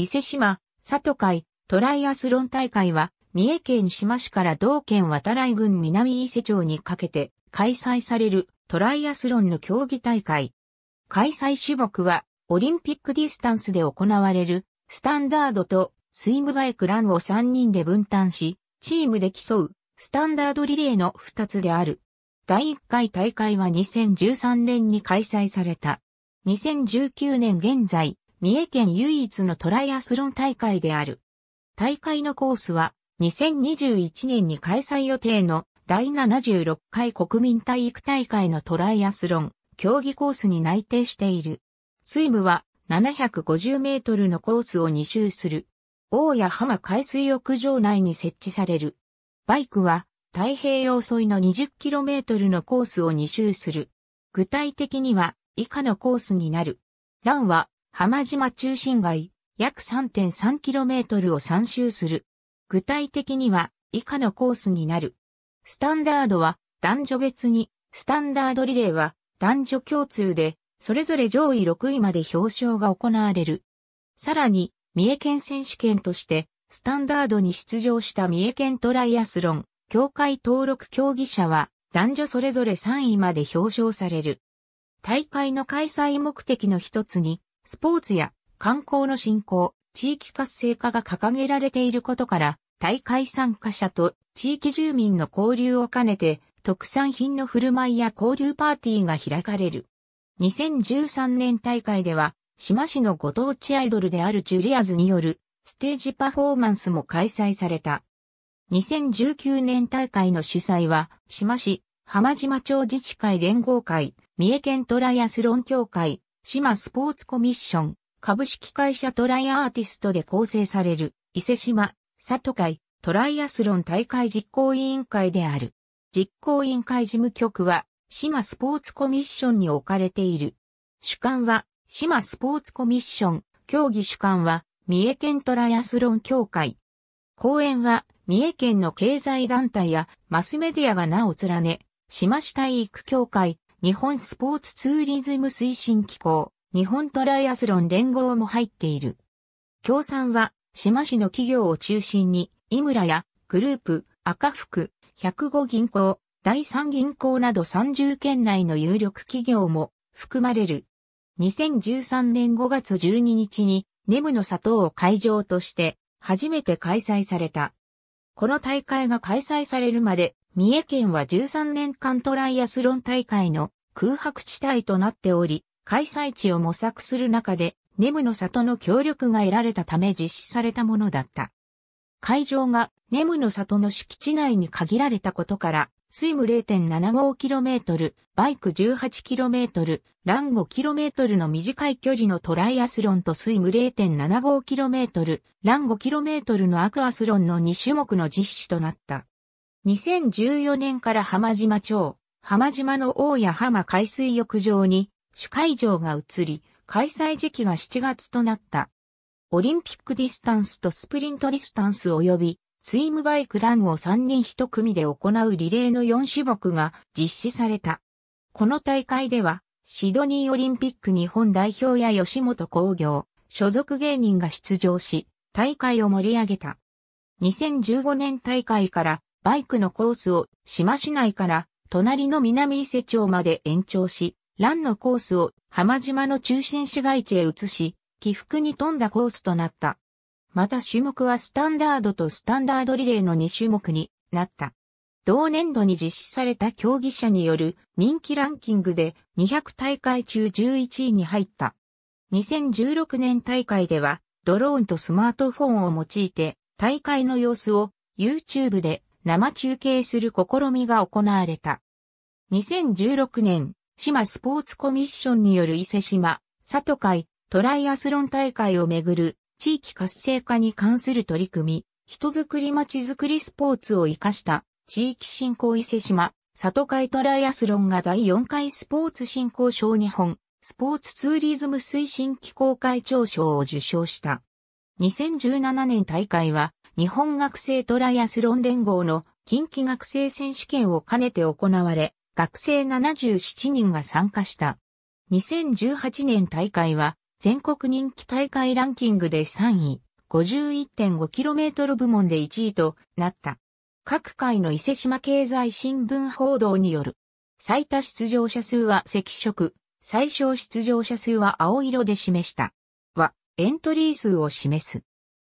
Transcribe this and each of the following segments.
伊勢島、里海、トライアスロン大会は、三重県志摩市から同県渡来郡南伊勢町にかけて開催されるトライアスロンの競技大会。開催種目は、オリンピックディスタンスで行われる、スタンダードとスイムバイクランを3人で分担し、チームで競う、スタンダードリレーの2つである。第1回大会は2013年に開催された。2019年現在、三重県唯一のトライアスロン大会である。大会のコースは、2021年に開催予定の第76回国民体育大会のトライアスロン競技コースに内定している。スイムは750メートルのコースを2周する。大谷浜海水浴場内に設置される。バイクは太平洋沿いの2 0トルのコースを2周する。具体的には以下のコースになる。ランは浜島中心街、約 3.3km を3周する。具体的には以下のコースになる。スタンダードは男女別に、スタンダードリレーは男女共通で、それぞれ上位6位まで表彰が行われる。さらに、三重県選手権として、スタンダードに出場した三重県トライアスロン、協会登録競技者は、男女それぞれ3位まで表彰される。大会の開催目的の一つに、スポーツや観光の振興、地域活性化が掲げられていることから、大会参加者と地域住民の交流を兼ねて、特産品の振る舞いや交流パーティーが開かれる。2013年大会では、島市のご当地アイドルであるジュリアズによるステージパフォーマンスも開催された。2019年大会の主催は、島市、浜島町自治会連合会、三重県トライアスロン協会、島スポーツコミッション、株式会社トライアーティストで構成される、伊勢島、里都会、トライアスロン大会実行委員会である。実行委員会事務局は、島スポーツコミッションに置かれている。主幹は、島スポーツコミッション、競技主幹は、三重県トライアスロン協会。講演は、三重県の経済団体やマスメディアが名を連ね、島市体育協会、日本スポーツツーリズム推進機構、日本トライアスロン連合も入っている。協賛は、島市の企業を中心に、井村やグループ、赤福、105銀行、第3銀行など30県内の有力企業も含まれる。2013年5月12日に、ネムの里を会場として、初めて開催された。この大会が開催されるまで、三重県は13年間トライアスロン大会の空白地帯となっており、開催地を模索する中で、ネムの里の協力が得られたため実施されたものだった。会場がネムの里の敷地内に限られたことから、スイム 0.75km、バイク 18km、ラン 5km の短い距離のトライアスロンとスイム 0.75km、ラン 5km のアクアスロンの2種目の実施となった。2014年から浜島町、浜島の大谷浜海水浴場に主会場が移り、開催時期が7月となった。オリンピックディスタンスとスプリントディスタンス及びスイムバイクランを3人1組で行うリレーの4種目が実施された。この大会では、シドニーオリンピック日本代表や吉本工業、所属芸人が出場し、大会を盛り上げた。2015年大会からバイクのコースを志摩市内から隣の南伊勢町まで延長し、ランのコースを浜島の中心市街地へ移し、起伏に富んだコースとなった。また種目はスタンダードとスタンダードリレーの2種目になった。同年度に実施された競技者による人気ランキングで200大会中11位に入った。2016年大会ではドローンとスマートフォンを用いて大会の様子を YouTube で生中継する試みが行われた。2016年、島スポーツコミッションによる伊勢島、里会、トライアスロン大会をめぐる地域活性化に関する取り組み、人づくりまちづくりスポーツを活かした地域振興伊勢島、里会トライアスロンが第4回スポーツ振興賞日本、スポーツツーリズム推進機構会長賞を受賞した。2017年大会は日本学生トライアスロン連合の近畿学生選手権を兼ねて行われ、学生77人が参加した。2018年大会は全国人気大会ランキングで3位、51.5km 部門で1位となった。各界の伊勢島経済新聞報道による。最多出場者数は赤色、最小出場者数は青色で示した。は、エントリー数を示す。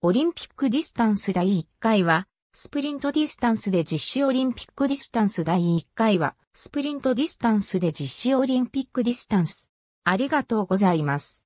オリンピックディスタンス第1回は、スプリントディスタンスで実施オリンピックディスタンス第1回は、スプリントディスタンスで実施オリンピックディスタンス。ありがとうございます。